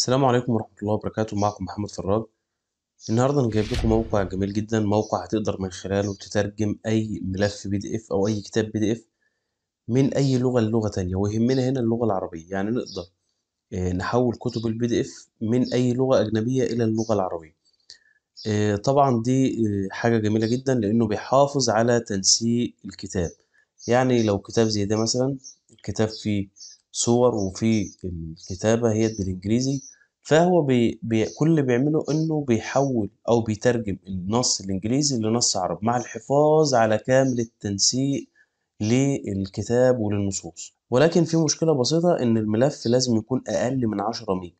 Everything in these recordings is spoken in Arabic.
السلام عليكم ورحمة الله وبركاته معكم محمد فراج النهاردة أنا جايب لكم موقع جميل جدا موقع هتقدر من خلاله تترجم أي ملف بي دي إف أو أي كتاب بي دي إف من أي لغة للغة تانية ويهمنا هنا اللغة العربية يعني نقدر آه، نحول كتب البي دي إف من أي لغة أجنبية إلى اللغة العربية آه، طبعا دي آه، حاجة جميلة جدا لأنه بيحافظ على تنسيق الكتاب يعني لو كتاب زي ده مثلا الكتاب فيه صور وفي الكتابة هي بالإنجليزي فهو بي بي كل اللي بيعمله إنه بيحول أو بيترجم النص الإنجليزي لنص عربي مع الحفاظ على كامل التنسيق للكتاب وللنصوص ولكن في مشكلة بسيطة إن الملف لازم يكون أقل من 10 ميجا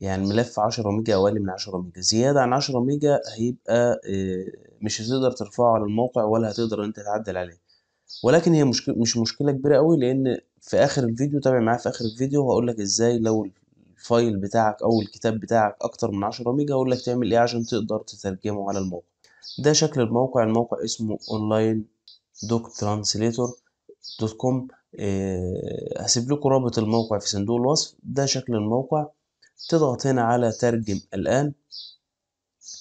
يعني الملف 10 ميجا أو أقل من 10 ميجا زيادة عن 10 ميجا هيبقى آه، مش هتقدر ترفعه على الموقع ولا هتقدر أنت تعدل عليه ولكن هي مشك... مش مشكله كبيره قوي لان في اخر الفيديو تابع معايا في اخر الفيديو هقول لك ازاي لو الفايل بتاعك او الكتاب بتاعك اكتر من 10 ميجا هقول لك تعمل ايه عشان تقدر تترجمه على الموقع ده شكل الموقع الموقع اسمه اونلاين دوك ترانسليتور دوت كوم هسيب لكم رابط الموقع في صندوق الوصف ده شكل الموقع تضغط هنا على ترجم الآن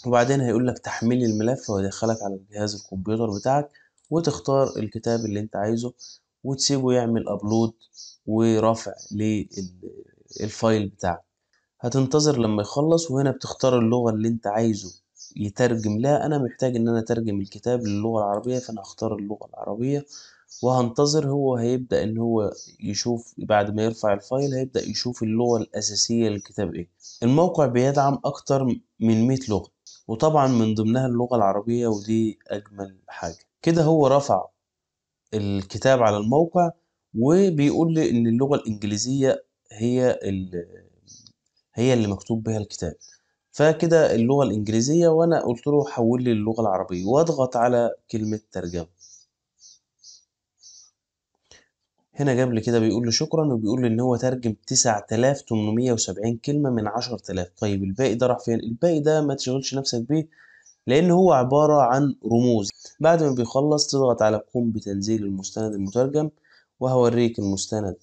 وبعدين هيقول لك تحميل الملف ويدخلك على جهاز الكمبيوتر بتاعك وتختار الكتاب اللي انت عايزه وتسيبه يعمل ابلود ورفع للفايل بتاعك هتنتظر لما يخلص وهنا بتختار اللغة اللي انت عايزه يترجم لها انا محتاج ان انا اترجم الكتاب للغة العربية فانا هختار اللغة العربية وهنتظر هو هيبدأ ان هو يشوف بعد ما يرفع الفايل هيبدأ يشوف اللغة الاساسية للكتاب ايه الموقع بيدعم اكتر من 100 لغة وطبعا من ضمنها اللغة العربية ودي اجمل حاجة كده هو رفع الكتاب على الموقع وبيقول لي ان اللغه الانجليزيه هي هي اللي مكتوب بها الكتاب فكده اللغه الانجليزيه وانا قلت له حول لي اللغه العربيه واضغط على كلمه ترجمه هنا جاب لي كده بيقول لي شكرا وبيقول لي ان هو ترجم 9870 كلمه من 10000 طيب الباقي ده راح فين الباقي ده ما تشغلش نفسك بيه لأن هو عبارة عن رموز بعد ما بيخلص تضغط على قم بتنزيل المستند المترجم وهوريك المستند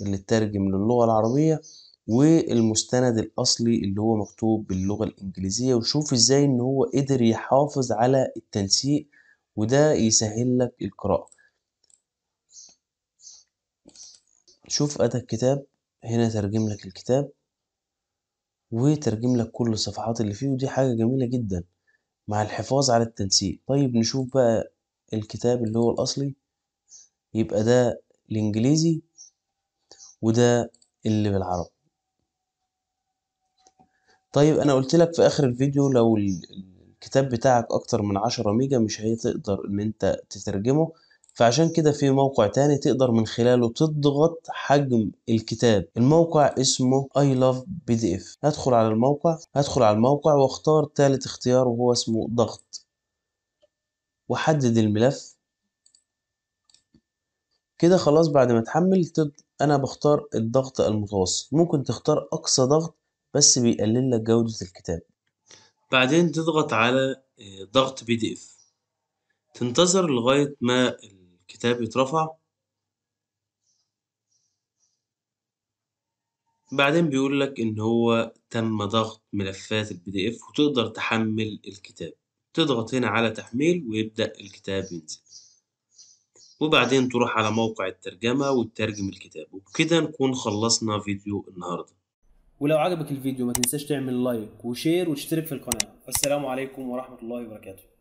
اللي اترجم للغة العربية والمستند الأصلي اللي هو مكتوب باللغة الإنجليزية وشوف إزاي إن هو قدر يحافظ على التنسيق وده يسهل لك القراءة شوف أدى الكتاب هنا ترجم لك الكتاب وترجم لك كل الصفحات اللي فيه ودي حاجة جميلة جدا مع الحفاظ على التنسيق طيب نشوف بقى الكتاب اللي هو الأصلي يبقى ده الإنجليزي وده اللي بالعربي طيب أنا قلت لك في آخر الفيديو لو الكتاب بتاعك أكتر من عشرة ميجا مش هتقدر إن أنت تترجمه فعشان كده في موقع تاني تقدر من خلاله تضغط حجم الكتاب الموقع اسمه اي لاف بي دي اف هدخل على الموقع هدخل على الموقع واختار تالت اختيار وهو اسمه ضغط وحدد الملف كده خلاص بعد ما اتحمل انا بختار الضغط المتوسط ممكن تختار اقصى ضغط بس بيقلل لك جودة الكتاب بعدين تضغط على آه، ضغط بي دي اف تنتظر لغاية ما كتاب يترفع بعدين بيقول لك ان هو تم ضغط ملفات البي دي اف وتقدر تحمل الكتاب تضغط هنا على تحميل ويبدأ الكتاب ينزل وبعدين تروح على موقع الترجمة وتترجم الكتاب وبكده نكون خلصنا فيديو النهاردة ولو عجبك الفيديو ما تنساش تعمل لايك وشير وتشترك في القناة والسلام عليكم ورحمة الله وبركاته